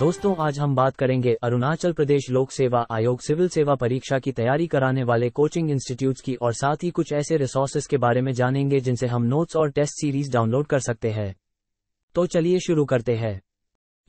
दोस्तों आज हम बात करेंगे अरुणाचल प्रदेश लोक सेवा आयोग सिविल सेवा परीक्षा की तैयारी कराने वाले कोचिंग इंस्टीट्यूट्स की और साथ ही कुछ ऐसे रिसोर्सेज के बारे में जानेंगे जिनसे हम नोट्स और टेस्ट सीरीज डाउनलोड कर सकते हैं तो चलिए शुरू करते हैं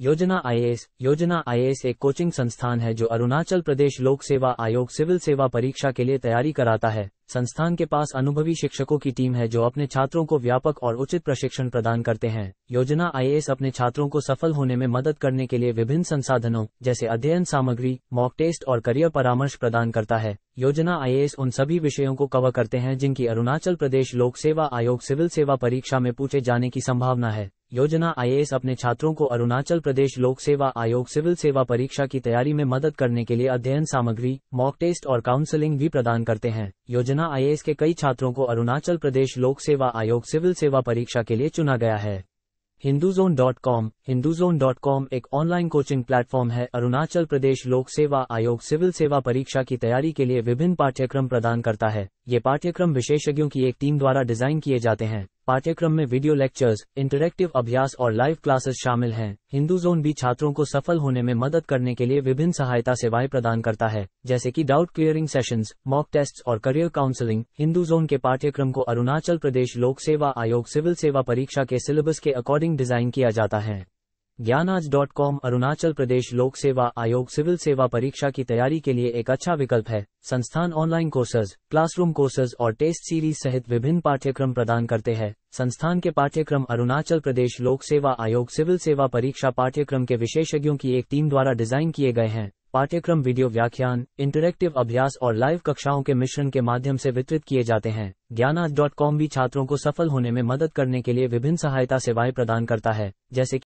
योजना आईएएस योजना आईएएस एक कोचिंग संस्थान है जो अरुणाचल प्रदेश लोक सेवा आयोग सिविल सेवा परीक्षा के लिए तैयारी कराता है संस्थान के पास अनुभवी शिक्षकों की टीम है जो अपने छात्रों को व्यापक और उचित प्रशिक्षण प्रदान करते हैं योजना आईएएस अपने छात्रों को सफल होने में मदद करने के लिए विभिन्न संसाधनों जैसे अध्ययन सामग्री मॉक टेस्ट और करियर परामर्श प्रदान करता है योजना आईएएस उन सभी विषयों को कवर करते हैं जिनकी अरुणाचल प्रदेश लोक सेवा आयोग सिविल सेवा परीक्षा में पूछे जाने की संभावना है योजना आईएएस अपने छात्रों को अरुणाचल प्रदेश लोक सेवा आयोग सिविल सेवा परीक्षा की तैयारी में मदद करने के लिए अध्ययन सामग्री मॉक टेस्ट और काउंसलिंग भी प्रदान करते हैं योजना आईएएस के कई छात्रों को अरुणाचल प्रदेश लोक सेवा आयोग सिविल सेवा परीक्षा के लिए चुना गया है Hindu zone dot com hinduzonecom एक ऑनलाइन कोचिंग प्लेटफॉर्म है अरुणाचल प्रदेश लोक सेवा आयोग सिविल सेवा परीक्षा की तैयारी के लिए विभिन्न पाठ्यक्रम प्रदान करता है ये पाठ्यक्रम विशेषज्ञों की एक टीम द्वारा डिजाइन किए जाते हैं पाठ्यक्रम में वीडियो लेक्चर्स इंटरेक्टिव अभ्यास और लाइव क्लासेस शामिल हैं हिंदू जोन भी छात्रों को सफल होने में मदद करने के लिए विभिन्न सहायता सेवाएं प्रदान करता है जैसे कि doubt clearing sessions mock test और करियर काउंसलिंग हिंदू जोन के पाठ्यक्रम को अरुणाचल प्रदेश लोक सेवा आयोग सिविल सेवा परीक्षा के सिलेबस के अकॉर्डिंग डिजाइन किया जाता है ज्ञानाज डॉट कॉम अरुणाचल प्रदेश लोक सेवा आयोग सिविल सेवा परीक्षा की तैयारी के लिए एक अच्छा विकल्प है संस्थान ऑनलाइन कोर्सेज क्लासरूम कोर्सेज और टेस्ट सीरीज सहित विभिन्न पाठ्यक्रम प्रदान करते हैं संस्थान के पाठ्यक्रम अरुणाचल प्रदेश लोक सेवा आयोग सिविल सेवा परीक्षा पाठ्यक्रम के विशेषज्ञों की एक टीम द्वारा डिजाइन किए गए हैं पाठ्यक्रम वीडियो व्याख्यान इंटरेक्टिव अभ्यास और लाइव कक्षाओं के मिश्रण के माध्यम से वितरित किए जाते हैं ज्ञानाज डॉट कॉम भी छात्रों को सफल होने में मदद करने के लिए विभिन्न सहायता सेवाएं प्रदान करता है जैसे